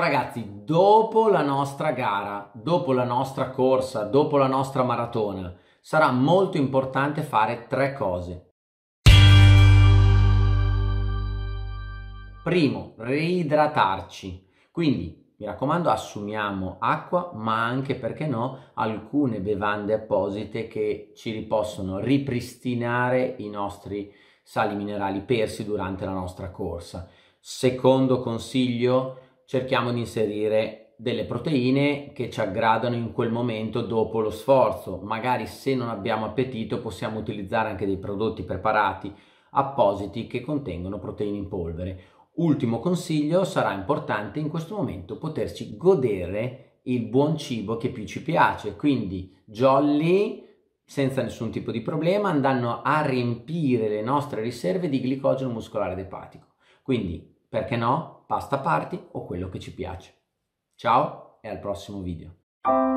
ragazzi, dopo la nostra gara, dopo la nostra corsa, dopo la nostra maratona, sarà molto importante fare tre cose. Primo, reidratarci. Quindi, mi raccomando, assumiamo acqua, ma anche, perché no, alcune bevande apposite che ci possono ripristinare i nostri sali minerali persi durante la nostra corsa. Secondo consiglio, cerchiamo di inserire delle proteine che ci aggradano in quel momento dopo lo sforzo. Magari se non abbiamo appetito possiamo utilizzare anche dei prodotti preparati appositi che contengono proteine in polvere. Ultimo consiglio, sarà importante in questo momento poterci godere il buon cibo che più ci piace, quindi jolly senza nessun tipo di problema andando a riempire le nostre riserve di glicogeno muscolare ed epatico. Quindi perché no, pasta party o quello che ci piace. Ciao e al prossimo video.